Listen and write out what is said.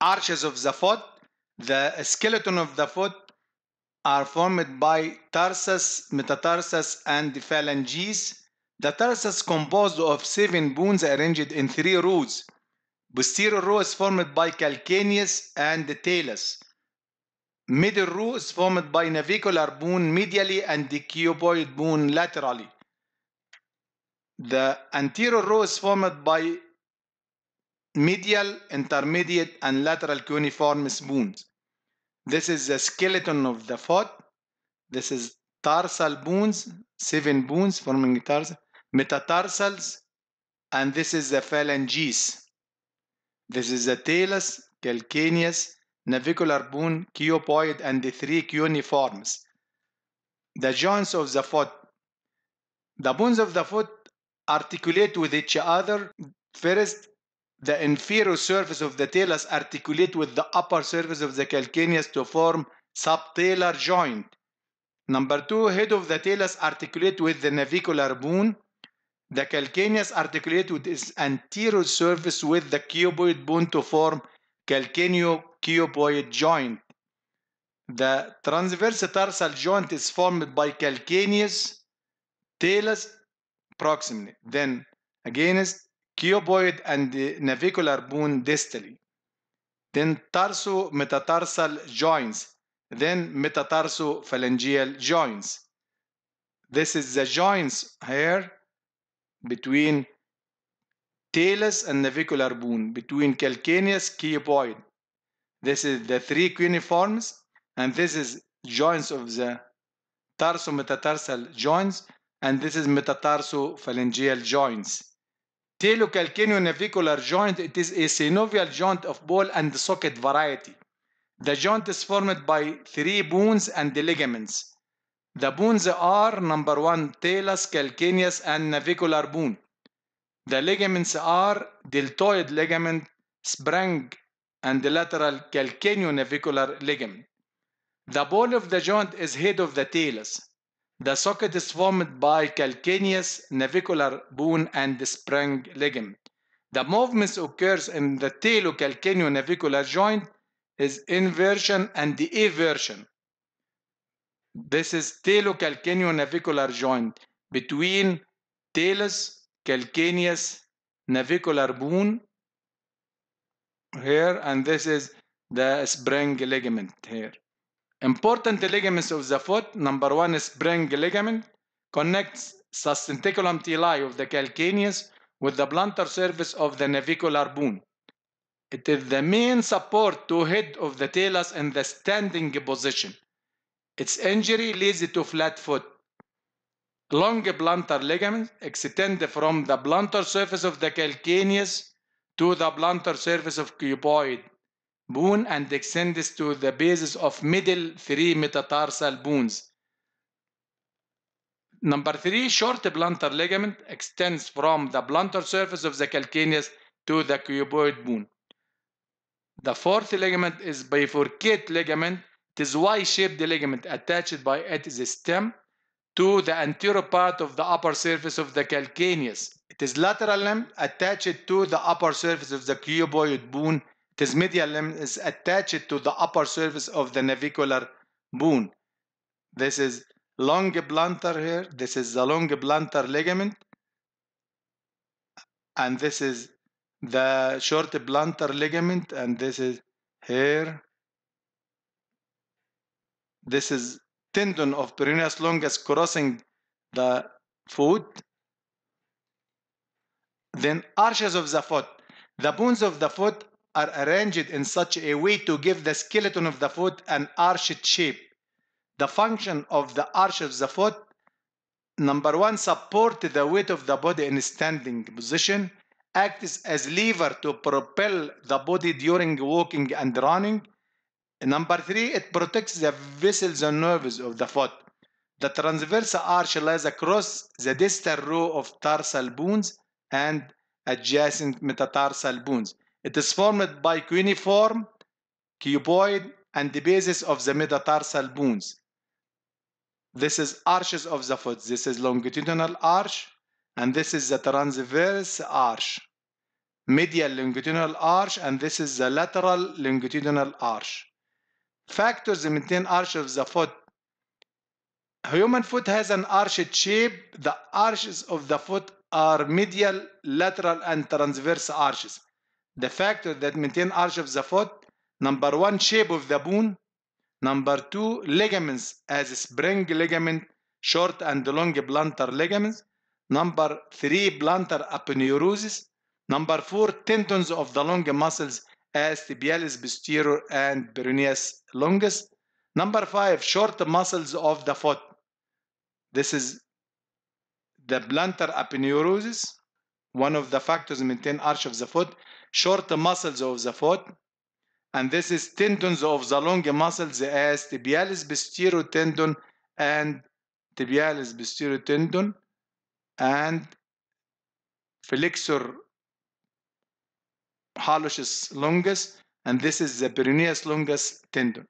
arches of the foot. The skeleton of the foot are formed by tarsus, metatarsus, and the phalanges. The tarsus composed of seven bones arranged in three rows. Posterior row is formed by calcaneus and the talus. Middle row is formed by navicular bone medially and the cuboid bone laterally. The anterior row is formed by medial, intermediate, and lateral cuneiform bones. This is the skeleton of the foot. This is tarsal bones, seven bones forming tarsal, metatarsals, and this is the phalanges. This is the talus, calcaneus, navicular bone, cuboid, and the three cuneiforms. The joints of the foot. The bones of the foot articulate with each other. First, the inferior surface of the talus articulate with the upper surface of the calcaneus to form subtalar joint. Number two, head of the talus articulate with the navicular bone. The calcaneus articulate with its anterior surface with the cuboid bone to form calcaneo-cuboid joint. The transverse tarsal joint is formed by calcaneus, talus, proximally. Then against cuboid and the navicular bone distally, then tarso-metatarsal joints, then metatarsophalangeal joints. This is the joints here between talus and navicular bone, between calcaneus cuboid. This is the three cuneiforms, and this is joints of the tarsometatarsal joints, and this is metatarsophalangeal joints. Talocalcaneo-navicular joint it is a synovial joint of ball and socket variety. The joint is formed by three bones and the ligaments. The bones are number one talus, calcaneus, and navicular bone. The ligaments are deltoid ligament, sprung, and the lateral calcaneonavicular navicular ligament. The ball of the joint is head of the talus. The socket is formed by calcaneus, navicular bone and spring ligament. The movement occurs in the talocalcaneo-navicular joint is inversion and the eversion. This is talocalcaneo-navicular joint between talus, calcaneus, navicular bone here and this is the spring ligament here. Important ligaments of the foot, number one is spring ligament, connects sustentaculum tili of the calcaneus with the plantar surface of the navicular bone. It is the main support to head of the talus in the standing position. Its injury leads to flat foot. Long plantar ligaments extend from the plantar surface of the calcaneus to the plantar surface of cuboid bone and extends to the bases of middle three metatarsal bones. Number three, short plantar ligament extends from the plantar surface of the calcaneus to the cuboid bone. The fourth ligament is bifurcate ligament. It is Y-shaped ligament attached by its stem to the anterior part of the upper surface of the calcaneus. It is lateral limb attached to the upper surface of the cuboid bone this medial limb is attached to the upper surface of the navicular bone. This is long plantar here. This is the long plantar ligament. And this is the short plantar ligament. And this is here. This is tendon of peroneus longus crossing the foot. Then arches of the foot. The bones of the foot are arranged in such a way to give the skeleton of the foot an arched shape. The function of the arch of the foot number one, support the weight of the body in standing position, acts as lever to propel the body during walking and running. Number three, it protects the vessels and nerves of the foot. The transverse arch lies across the distal row of tarsal bones and adjacent metatarsal bones. It is formed by cuneiform, cuboid, and the basis of the metatarsal bones. This is arches of the foot. This is longitudinal arch, and this is the transverse arch. Medial longitudinal arch, and this is the lateral longitudinal arch. Factors maintain arch of the foot. Human foot has an arched shape. The arches of the foot are medial, lateral, and transverse arches the factor that maintain arch of the foot number one shape of the bone number two ligaments as spring ligament short and long plantar ligaments number three plantar aponeurosis number four tendons of the long muscles as tibialis posterior and peroneus longus number five short muscles of the foot this is the plantar aponeurosis one of the factors maintain arch of the foot short muscles of the foot and this is tendons of the long muscles as tibialis posterior tendon and tibialis posterior tendon and flexor hallucis longus and this is the peroneus longus tendon